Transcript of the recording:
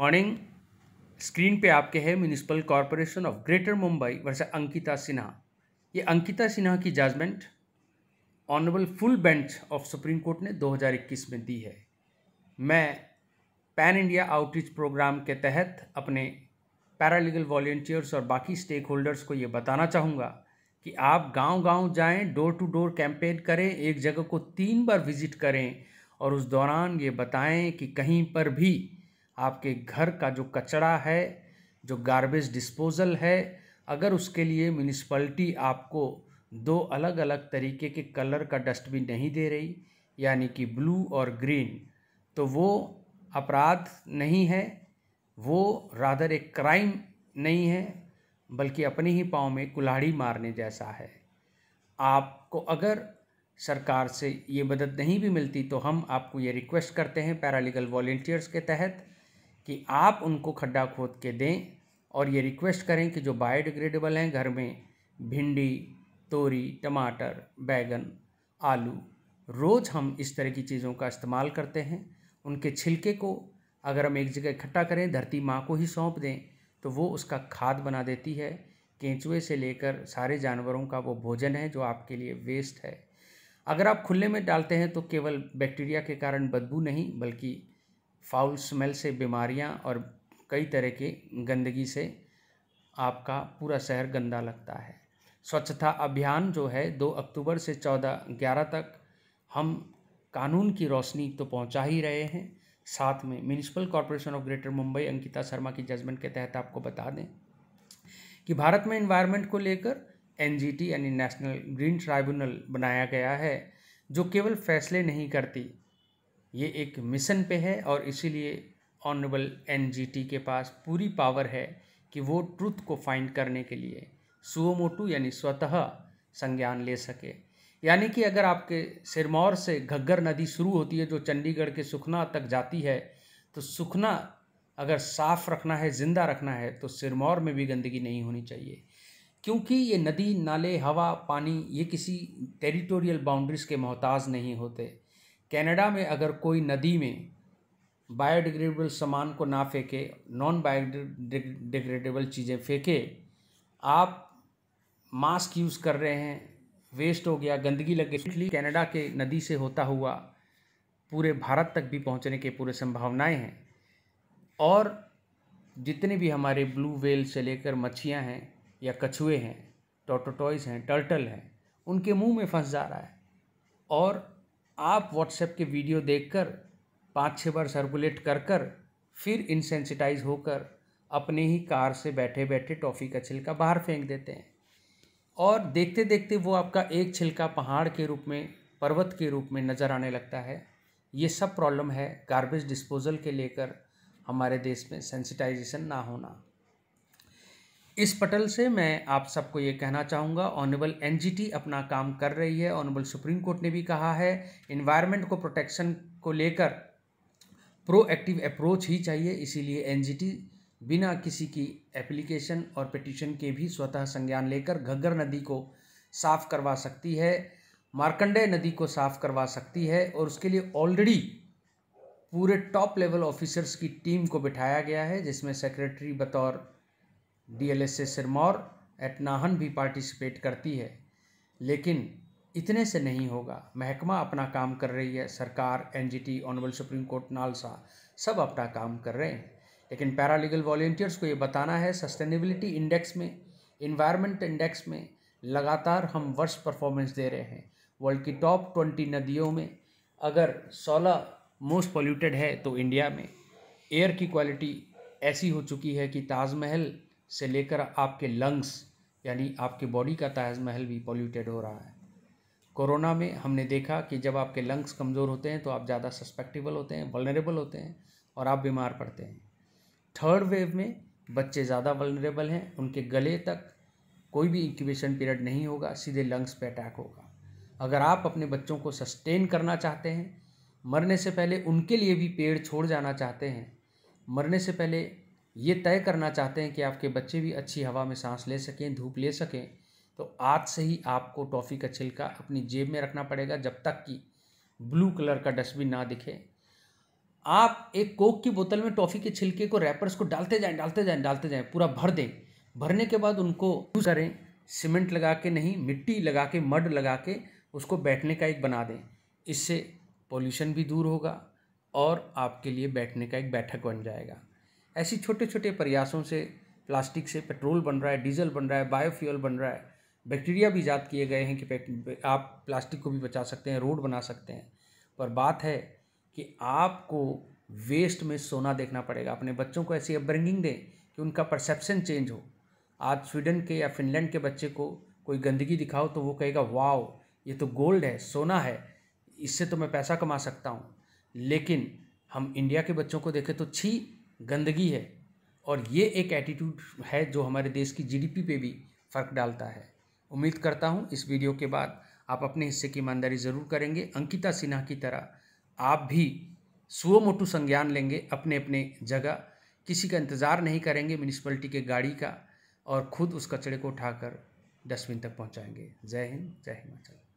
morning screen पे आपके है municipal corporation of greater Mumbai versus Ankita Sinha ये अंकिता सिन्हा की judgement honourable full bench of supreme court ने 2021 में दी है मैं पैन इंडिया आउटरीच प्रोग्राम के तहत अपने पैरालीगल वॉल्टियर्स और बाकी स्टेक होल्डर्स को ये बताना चाहूँगा कि आप गांव-गांव जाएं डोर टू डोर कैंपेन करें एक जगह को तीन बार विजिट करें और उस दौरान ये बताएं कि कहीं पर भी आपके घर का जो कचरा है जो गार्बेज डिस्पोज़ल है अगर उसके लिए म्यूनिसपल्टी आपको दो अलग अलग तरीके के कलर का डस्टबिन नहीं दे रही यानी कि ब्लू और ग्रीन तो वो अपराध नहीं है वो रादर एक क्राइम नहीं है बल्कि अपने ही पाँव में कुल्हाड़ी मारने जैसा है आपको अगर सरकार से ये मदद नहीं भी मिलती तो हम आपको ये रिक्वेस्ट करते हैं पैरालीगल वॉल्टियर्स के तहत कि आप उनको खड्डा खोद के दें और ये रिक्वेस्ट करें कि जो बायोडिग्रेडेबल हैं घर में भिंडी तोरी टमाटर बैगन आलू रोज़ हम इस तरह की चीज़ों का इस्तेमाल करते हैं उनके छिलके को अगर हम एक जगह इकट्ठा करें धरती माँ को ही सौंप दें तो वो उसका खाद बना देती है केंचुए से लेकर सारे जानवरों का वो भोजन है जो आपके लिए वेस्ट है अगर आप खुले में डालते हैं तो केवल बैक्टीरिया के कारण बदबू नहीं बल्कि फाउल स्मेल से बीमारियां और कई तरह की गंदगी से आपका पूरा शहर गंदा लगता है स्वच्छता अभियान जो है दो अक्टूबर से चौदह ग्यारह तक हम कानून की रोशनी तो पहुंचा ही रहे हैं साथ में municipal corporation of greater Mumbai Ankita Sharma की जजमेंट के तहत आपको बता दें कि भारत में इन्वायरमेंट को लेकर एन यानी नेशनल ग्रीन ट्राइब्यूनल बनाया गया है जो केवल फैसले नहीं करती ये एक मिशन पे है और इसीलिए ऑनरेबल एन के पास पूरी पावर है कि वो ट्रुथ को फाइंड करने के लिए सुओमोटू यानी स्वतः संज्ञान ले सके यानी कि अगर आपके सिरमौर से घग्गर नदी शुरू होती है जो चंडीगढ़ के सुखना तक जाती है तो सुखना अगर साफ रखना है ज़िंदा रखना है तो सिरमौर में भी गंदगी नहीं होनी चाहिए क्योंकि ये नदी नाले हवा पानी ये किसी टेरिटोरियल बाउंड्रीज़ के मोहताज नहीं होते कनाडा में अगर कोई नदी में बायोडिग्रेडेबल सामान को ना फेंके नॉन बायोडिग्रेडेबल चीज़ें फेंके आप मास्क यूज़ कर रहे हैं वेस्ट हो गया गंदगी लग गई कनाडा के नदी से होता हुआ पूरे भारत तक भी पहुंचने के पूरे संभावनाएं हैं और जितने भी हमारे ब्लू वेल से लेकर मच्छियाँ हैं या कछुए हैं टोटोटॉयज़ हैं टर्टल हैं उनके मुंह में फंस जा रहा है और आप व्हाट्सएप के वीडियो देखकर पाँच छः बार सर्कुलेट कर कर फिर इनसेंसिटाइज होकर अपने ही कार से बैठे बैठे टॉफ़ी का छिलका बाहर फेंक देते हैं और देखते देखते वो आपका एक छिलका पहाड़ के रूप में पर्वत के रूप में नज़र आने लगता है ये सब प्रॉब्लम है गार्बेज डिस्पोज़ल के लेकर हमारे देश में सेंसिटाइजेशन ना होना इस पटल से मैं आप सबको ये कहना चाहूँगा ऑनेबल एन अपना काम कर रही है ऑनेबल सुप्रीम कोर्ट ने भी कहा है इन्वायरमेंट को प्रोटेक्शन को लेकर प्रोएक्टिव अप्रोच ही चाहिए इसीलिए एन बिना किसी की एप्लीकेशन और पिटिशन के भी स्वतः संज्ञान लेकर घग्गर नदी को साफ करवा सकती है मार्कंडेय नदी को साफ करवा सकती है और उसके लिए ऑलरेडी पूरे टॉप लेवल ऑफिसर्स की टीम को बिठाया गया है जिसमें सेक्रेटरी बतौर डीएलएसए सिरमौर एट नाहन भी पार्टिसिपेट करती है लेकिन इतने से नहीं होगा महकमा अपना काम कर रही है सरकार NGT honourable supreme court NALSA सब अपना काम कर रहे हैं लेकिन पैरालीगल वॉल्टियर्स को ये बताना है सस्टेनेबिलिटी इंडेक्स में इन्वायरमेंट इंडेक्स में लगातार हम वर्ष परफॉर्मेंस दे रहे हैं वर्ल्ड की टॉप ट्वेंटी नदियों में अगर सोलह मोस्ट पोल्यूटेड है तो इंडिया में एयर की क्वालिटी ऐसी हो चुकी है कि ताजमहल से लेकर आपके लंग्स यानी आपकी बॉडी का ताज महल भी पॉल्यूटेड हो रहा है कोरोना में हमने देखा कि जब आपके लंग्स कमज़ोर होते हैं तो आप ज़्यादा सस्पेक्टेबल होते हैं वलनरेबल होते हैं और आप बीमार पड़ते हैं थर्ड वेव में बच्चे ज़्यादा वलनरेबल हैं उनके गले तक कोई भी इंक्यूबेशन पीरियड नहीं होगा सीधे लंग्स पे अटैक होगा अगर आप अपने बच्चों को सस्टेन करना चाहते हैं मरने से पहले उनके लिए भी पेड़ छोड़ जाना चाहते हैं मरने से पहले ये तय करना चाहते हैं कि आपके बच्चे भी अच्छी हवा में सांस ले सकें धूप ले सकें तो आज से ही आपको टॉफ़ी का छिलका अपनी जेब में रखना पड़ेगा जब तक कि ब्लू कलर का डस्टबिन ना दिखे आप एक कोक की बोतल में टॉफ़ी के छिलके को रैपर्स को डालते जाएं डालते जाएं डालते जाएं पूरा भर दें भरने के बाद उनको यूज़ करें सीमेंट लगा के नहीं मिट्टी लगा के मड लगा के उसको बैठने का एक बना दें इससे पोल्यूशन भी दूर होगा और आपके लिए बैठने का एक बैठक बन जाएगा ऐसी छोटे छोटे प्रयासों से प्लास्टिक से पेट्रोल बन रहा है डीजल बन रहा है बायोफ्यूल बन रहा है बैक्टीरिया भी ईजाद किए गए हैं कि आप प्लास्टिक को भी बचा सकते हैं रोड बना सकते हैं पर बात है कि आपको वेस्ट में सोना देखना पड़ेगा अपने बच्चों को ऐसी अपब्रिंगिंग दें कि उनका परसेप्शन चेंज हो आज स्वीडन के या फिनलैंड के बच्चे को कोई गंदगी दिखाओ तो वो कहेगा वाओ ये तो गोल्ड है सोना है इससे तो मैं पैसा कमा सकता हूँ लेकिन हम इंडिया के बच्चों को देखें तो छी गंदगी है और ये एक एटीट्यूड है जो हमारे देश की जीडीपी पे भी फ़र्क डालता है उम्मीद करता हूँ इस वीडियो के बाद आप अपने हिस्से की ईमानदारी ज़रूर करेंगे अंकिता सिन्हा की तरह आप भी सुओ मोटू संज्ञान लेंगे अपने अपने जगह किसी का इंतज़ार नहीं करेंगे म्यूनिसपलिटी के गाड़ी का और खुद उस कचड़े को उठाकर डस्टबिन तक पहुँचाएंगे जय हिंद जय हिमाचल